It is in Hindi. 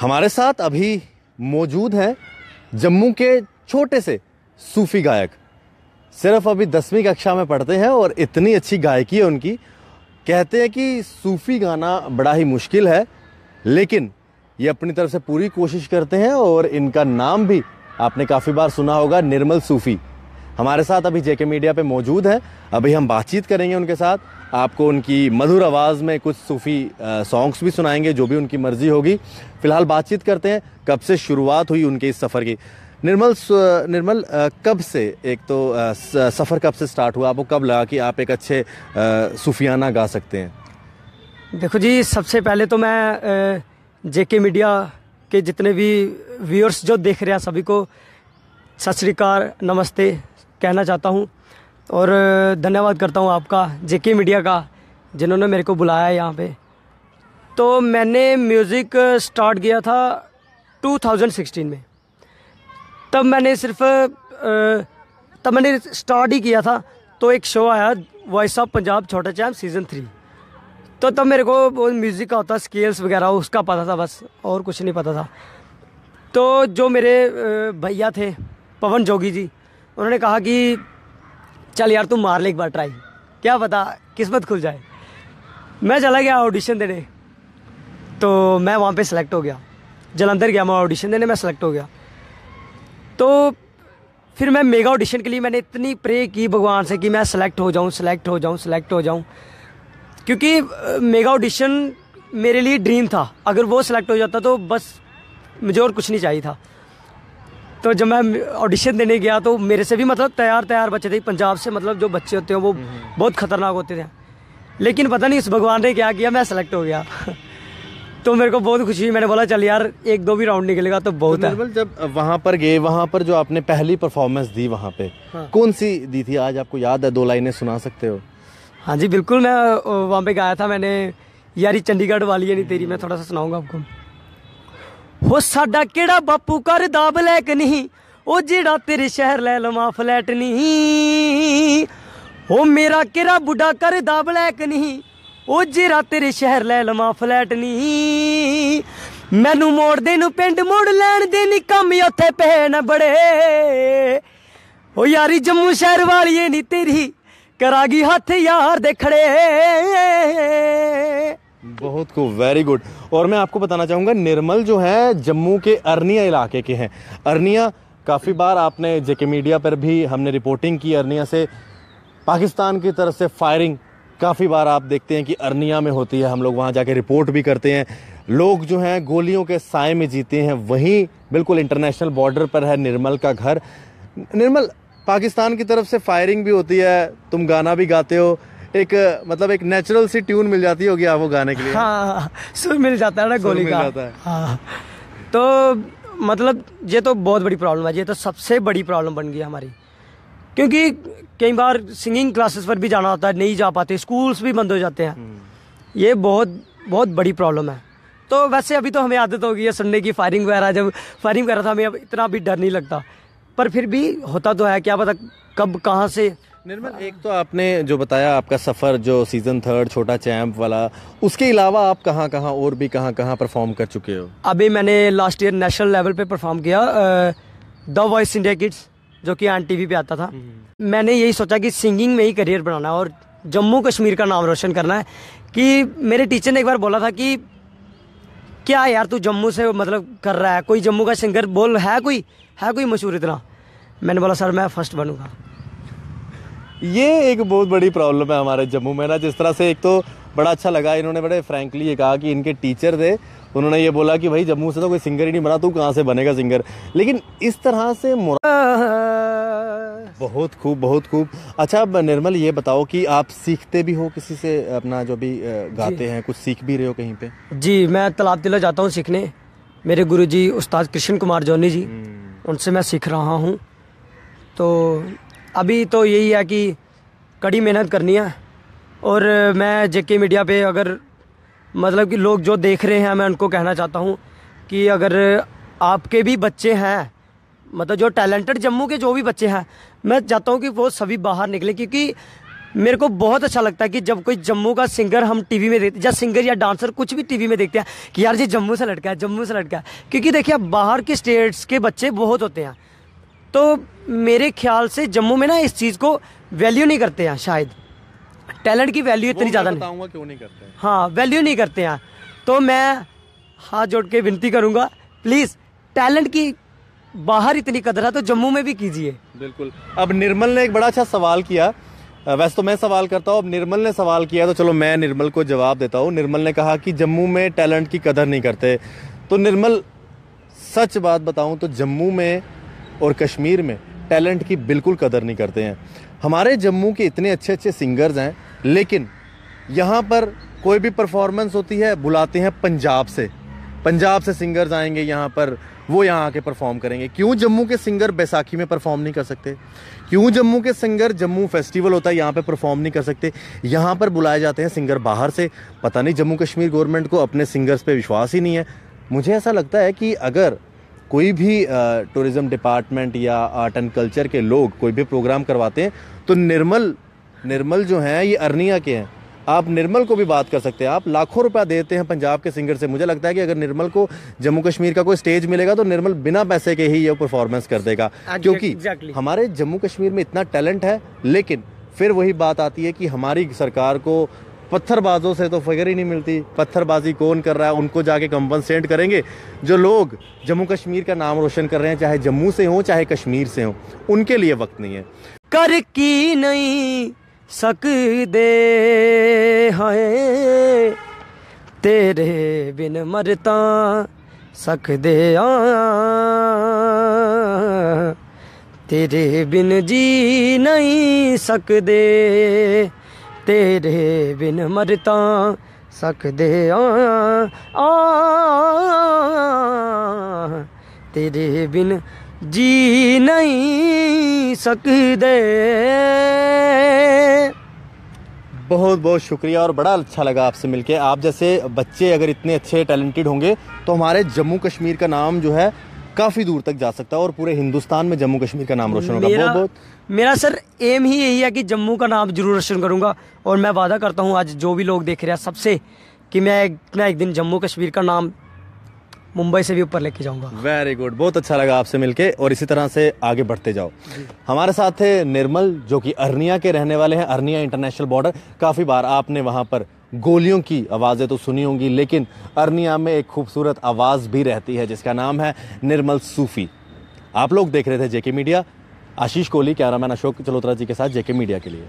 हमारे साथ अभी मौजूद हैं जम्मू के छोटे से सूफी गायक सिर्फ अभी दसवीं कक्षा में पढ़ते हैं और इतनी अच्छी गायकी है उनकी कहते हैं कि सूफी गाना बड़ा ही मुश्किल है लेकिन ये अपनी तरफ से पूरी कोशिश करते हैं और इनका नाम भी आपने काफ़ी बार सुना होगा निर्मल सूफी हमारे साथ अभी जेके मीडिया पे मौजूद है अभी हम बातचीत करेंगे उनके साथ आपको उनकी मधुर आवाज़ में कुछ सूफ़ी सॉन्ग्स भी सुनाएंगे जो भी उनकी मर्ज़ी होगी फ़िलहाल बातचीत करते हैं कब से शुरुआत हुई उनके इस सफ़र की निर्मल निर्मल कब से एक तो सफ़र कब से स्टार्ट हुआ आपको कब लगा कि आप एक अच्छे सूफियाना गा सकते हैं देखो जी सबसे पहले तो मैं जेके मीडिया के जितने भी व्यूअर्स जो देख रहे हैं सभी को सत श्रीकाल नमस्ते कहना चाहता हूँ और धन्यवाद करता हूँ आपका जेके मीडिया का जिन्होंने मेरे को बुलाया यहाँ पे तो मैंने म्यूज़िक स्टार्ट किया था 2016 में तब मैंने सिर्फ तब मैंने स्टार्ट ही किया था तो एक शो आया वॉइस ऑफ पंजाब छोटा चैम सीज़न थ्री तो तब मेरे को वो म्यूज़िक का होता स्केल्स वगैरह उसका पता था बस और कुछ नहीं पता था तो जो मेरे भैया थे पवन जोगी जी उन्होंने कहा कि चल यार तुम मार ले एक बार ट्राई क्या पता किस्मत खुल जाए मैं चला गया ऑडिशन देने तो मैं वहाँ पे सिलेक्ट हो गया जलंधर गया मैं ऑडिशन देने मैं सेलेक्ट हो गया तो फिर मैं मेगा ऑडिशन के लिए मैंने इतनी प्रे की भगवान से कि मैं सेलेक्ट हो जाऊँ सेलेक्ट हो जाऊँ सेलेक्ट हो जाऊँ क्योंकि मेगा ऑडिशन मेरे लिए ड्रीम था अगर वो सेलेक्ट हो जाता तो बस मुझे और कुछ नहीं चाहिए था तो जब मैं ऑडिशन देने गया तो मेरे से भी मतलब तैयार तैयार बच्चे थे पंजाब से मतलब जो बच्चे होते हैं वो हम्म, हम्म। बहुत खतरनाक होते थे लेकिन पता नहीं इस भगवान ने क्या किया मैं सेलेक्ट हो गया तो मेरे को बहुत खुशी हुई मैंने बोला चल यार एक दो भी राउंड निकलेगा तो, तो बहुत तो है जब वहाँ पर गए वहाँ पर जो आपने पहली परफॉर्मेंस दी वहाँ पे हाँ। कौन सी दी थी आज आपको याद है दो लाइनें सुना सकते हो हाँ जी बिल्कुल मैं वहाँ पे गाया था मैंने यारी चंडीगढ़ वाली है नहीं तेरी मैं थोड़ा सा सुनाऊंगा आपको ਹੋ ਸਾਡਾ ਕਿਹੜਾ ਬਾਪੂ ਕਰਦਾ ਬਲੈਕ ਨਹੀਂ ਉਹ ਜਿਹੜਾ ਤੇਰੇ ਸ਼ਹਿਰ ਲੈ ਲਵਾ ਫਲੈਟ ਨਹੀਂ ਉਹ ਮੇਰਾ ਕਿਹੜਾ ਬੁੱਢਾ ਕਰਦਾ ਬਲੈਕ ਨਹੀਂ ਉਹ ਜਿਹੜਾ ਤੇਰੇ ਸ਼ਹਿਰ ਲੈ ਲਵਾ ਫਲੈਟ ਨਹੀਂ ਮੈਨੂੰ ਮੋੜ ਦੇ ਨੂੰ ਪਿੰਡ ਮੋੜ ਲੈਣ ਦੇ ਨਹੀਂ ਕੰਮ ਉੱਥੇ ਪਏ ਨਾ ਬੜੇ ਓ ਯਾਰੀ ਜੰਮੂ ਸ਼ਹਿਰ ਵਾਲੀਏ ਨਹੀਂ ਤੇਰੀ ਕਰਾਗੀ ਹੱਥ ਯਾਰ ਦੇ ਖੜੇ बहुत खूब वेरी गुड और मैं आपको बताना चाहूँगा निर्मल जो है जम्मू के अरनिया इलाके के हैं अरनिया काफ़ी बार आपने जेके मीडिया पर भी हमने रिपोर्टिंग की अरनिया से पाकिस्तान की तरफ से फायरिंग काफ़ी बार आप देखते हैं कि अरनिया में होती है हम लोग वहाँ जाके रिपोर्ट भी करते हैं लोग जो हैं गोलियों के साय में जीते हैं वहीं बिल्कुल इंटरनेशनल बॉर्डर पर है निर्मल का घर निर्मल पाकिस्तान की तरफ से फायरिंग भी होती है तुम गाना भी गाते हो एक मतलब एक नेचुरल सी ट्यून मिल जाती होगी आपको गाने के लिए हाँ, हाँ, हाँ सुर मिल जाता है ना गोली का हाँ, हाँ तो मतलब ये तो बहुत बड़ी प्रॉब्लम है ये तो सबसे बड़ी प्रॉब्लम बन गई हमारी क्योंकि कई बार सिंगिंग क्लासेस पर भी जाना होता है नहीं जा पाते स्कूल्स भी बंद हो जाते हैं हम्म। ये बहुत बहुत बड़ी प्रॉब्लम है तो वैसे अभी तो हमें आदत हो गई है सुनने की फायरिंग वगैरह जब फायरिंग कर रहा था हमें अब इतना भी डर नहीं लगता पर फिर भी होता तो है क्या पता कब कहाँ से निर्मल एक तो आपने जो बताया आपका सफ़र जो सीज़न थर्ड छोटा चैम्प वाला उसके अलावा आप कहाँ कहाँ और भी कहाँ कहाँ परफॉर्म कर चुके हो अभी मैंने लास्ट ईयर नेशनल लेवल पे परफॉर्म किया द वॉइस इंडिया किड्स जो कि एन टीवी पे आता था हम्म। मैंने यही सोचा कि सिंगिंग में ही करियर बनाना है और जम्मू कश्मीर का नाम रोशन करना है कि मेरे टीचर ने एक बार बोला था कि क्या यार तू जम्मू से मतलब कर रहा है कोई जम्मू का सिंगर बोल है कोई है कोई मशहूर इतना मैंने बोला सर मैं फर्स्ट बनूंगा ये एक बहुत बड़ी प्रॉब्लम है हमारे जम्मू में ना जिस तरह से एक तो बड़ा अच्छा लगा इन्होंने बड़े फ्रैंकली ये कहा कि इनके टीचर थे उन्होंने ये बोला कि भाई जम्मू से तो कोई सिंगर ही नहीं बना तू कहाँ से बनेगा सिंगर लेकिन इस तरह से बहुत खूब बहुत खूब अच्छा अब निर्मल ये बताओ कि आप सीखते भी हो किसी से अपना जो भी गाते हैं कुछ सीख भी रहे हो कहीं पे जी मैं तालाब तिला जाता हूँ सीखने मेरे गुरु जी उस्ताद कृष्ण कुमार जोनी जी हम्म। उनसे मैं सीख रहा हूँ तो अभी तो यही है कि कड़ी मेहनत करनी है और मैं जेके मीडिया पे अगर मतलब कि लोग जो देख रहे हैं मैं उनको कहना चाहता हूँ कि अगर आपके भी बच्चे हैं मतलब जो टैलेंटेड जम्मू के जो भी बच्चे हैं मैं चाहता हूँ कि वो सभी बाहर निकले क्योंकि मेरे को बहुत अच्छा लगता है कि जब कोई जम्मू का सिंगर हम टीवी में देखते या सिंगर या डांसर कुछ भी टीवी में देखते हैं कि यार ये जम्मू से लड़का है जम्मू से लड़का है क्योंकि देखिए बाहर के स्टेट्स के बच्चे बहुत होते हैं तो मेरे ख्याल से जम्मू में ना इस चीज़ को वैल्यू नहीं करते हैं शायद टैलेंट की वैल्यू इतनी ज़्यादा नहीं क्यों नहीं करते हैं। हाँ वैल्यू नहीं करते हैं तो मैं हाथ जोड़ के विनती करूँगा प्लीज़ टैलेंट की बाहर इतनी कदर है तो जम्मू में भी कीजिए बिल्कुल अब निर्मल ने एक बड़ा अच्छा सवाल किया वैसे तो मैं सवाल करता हूँ अब निर्मल ने सवाल किया तो चलो मैं निर्मल को जवाब देता हूँ निर्मल ने कहा कि जम्मू में टैलेंट की कदर नहीं करते तो निर्मल सच बात बताऊँ तो जम्मू में और कश्मीर में टैलेंट की बिल्कुल कदर नहीं करते हैं हमारे जम्मू के इतने अच्छे अच्छे सिंगर्स हैं लेकिन यहाँ पर कोई भी परफॉर्मेंस होती है बुलाते हैं पंजाब से पंजाब से सिंगर्स आएंगे यहाँ पर वो यहाँ आके परफॉर्म करेंगे क्यों जम्मू के सिंगर बैसाखी में परफॉर्म नहीं कर सकते क्यों जम्मू के सिंगर जम्मू फेस्टिवल होता है यहाँ पे परफॉर्म नहीं कर सकते यहाँ पर बुलाए जाते हैं सिंगर बाहर से पता नहीं जम्मू कश्मीर गवर्नमेंट को अपने सिंगर्स पे विश्वास ही नहीं है मुझे ऐसा लगता है कि अगर कोई भी टूरिज़्म डिपार्टमेंट या आर्ट एंड कल्चर के लोग कोई भी प्रोग्राम करवाते हैं तो निर्मल निर्मल जो हैं ये अर्निया के हैं आप निर्मल को भी बात कर सकते हैं आप लाखों रुपया देते हैं पंजाब के सिंगर से मुझे लगता है कि अगर निर्मल को जम्मू कश्मीर का कोई स्टेज मिलेगा तो निर्मल बिना पैसे के ही ये परफॉर्मेंस कर देगा क्योंकि exactly. हमारे जम्मू कश्मीर में इतना टैलेंट है लेकिन फिर वही बात आती है कि हमारी सरकार को पत्थरबाजों से तो फिगर ही नहीं मिलती पत्थरबाजी कौन कर रहा है उनको जाके कंपनसेट करेंगे जो लोग जम्मू कश्मीर का नाम रोशन कर रहे हैं चाहे जम्मू से हों चाहे कश्मीर से हों उनके लिए वक्त नहीं है कर की नहीं सक दे हाय तेरे बिन मरता सक दे आ तेरे बिन जी नहीं दे तेरे बिन मरता सकते आ, तेरे बिन जी नहीं सकते बहुत बहुत शुक्रिया और बड़ा अच्छा लगा आपसे मिलके आप जैसे बच्चे अगर इतने अच्छे टैलेंटेड होंगे तो हमारे जम्मू कश्मीर का नाम जो है काफ़ी दूर तक जा सकता है और पूरे हिंदुस्तान में जम्मू कश्मीर का नाम रोशन होगा बहुत बहुत मेरा सर एम ही यही है कि जम्मू का नाम जरूर रोशन करूंगा और मैं वादा करता हूँ आज जो भी लोग देख रहे हैं सबसे कि मैं एक ना एक दिन जम्मू कश्मीर का नाम मुंबई से भी ऊपर लेके जाऊंगा वेरी गुड बहुत अच्छा लगा आपसे मिलके और इसी तरह से आगे बढ़ते जाओ हमारे साथ थे निर्मल जो कि अरनिया के रहने वाले हैं अरनिया इंटरनेशनल बॉर्डर काफ़ी बार आपने वहाँ पर गोलियों की आवाज़ें तो सुनी होंगी लेकिन अरनिया में एक खूबसूरत आवाज़ भी रहती है जिसका नाम है निर्मल सूफ़ी आप लोग देख रहे थे JK media Ashish Kohli cameraman Ashok Chalotra ji के साथ जेके मीडिया के लिए